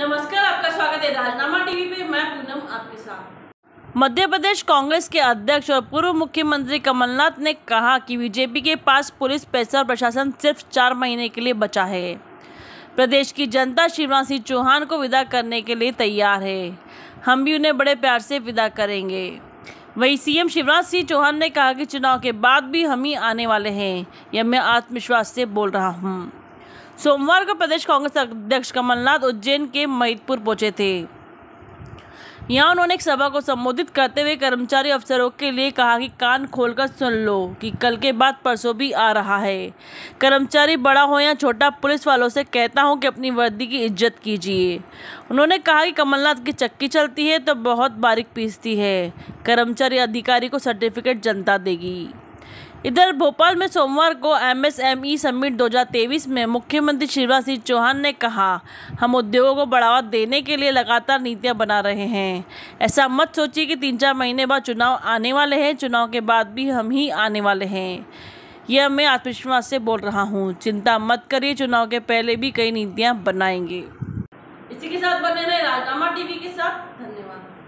नमस्कार आपका स्वागत है राजनामा टीवी पे मैं पूनम आपके साथ मध्य प्रदेश कांग्रेस के अध्यक्ष और पूर्व मुख्यमंत्री कमलनाथ ने कहा कि बीजेपी के पास पुलिस पैसा और प्रशासन सिर्फ चार महीने के लिए बचा है प्रदेश की जनता शिवराज सिंह चौहान को विदा करने के लिए तैयार है हम भी उन्हें बड़े प्यार से विदा करेंगे वहीं सीएम शिवराज सिंह चौहान ने कहा कि चुनाव के बाद भी हम ही आने वाले हैं यह मैं आत्मविश्वास से बोल रहा हूँ सोमवार को प्रदेश कांग्रेस अध्यक्ष कमलनाथ उज्जैन के महितपुर पहुंचे थे यहाँ उन्होंने एक सभा को संबोधित करते हुए कर्मचारी अफसरों के लिए कहा कि कान खोलकर सुन लो कि कल के बाद परसों भी आ रहा है कर्मचारी बड़ा हो या छोटा पुलिस वालों से कहता हूँ कि अपनी वर्दी की इज्जत कीजिए उन्होंने कहा कि कमलनाथ की चक्की चलती है तो बहुत बारीक पीसती है कर्मचारी अधिकारी को सर्टिफिकेट जनता देगी इधर भोपाल में सोमवार को एमएसएमई समिट 2023 में मुख्यमंत्री शिवराज सिंह चौहान ने कहा हम उद्योगों को बढ़ावा देने के लिए लगातार नीतियां बना रहे हैं ऐसा मत सोचिए कि तीन चार महीने बाद चुनाव आने वाले हैं चुनाव के बाद भी हम ही आने वाले हैं यह मैं आत्मविश्वास से बोल रहा हूँ चिंता मत करिए चुनाव के पहले भी कई नीतियाँ बनाएंगे इसी के साथ बने रहे राजनामा टीवी के साथ धन्यवाद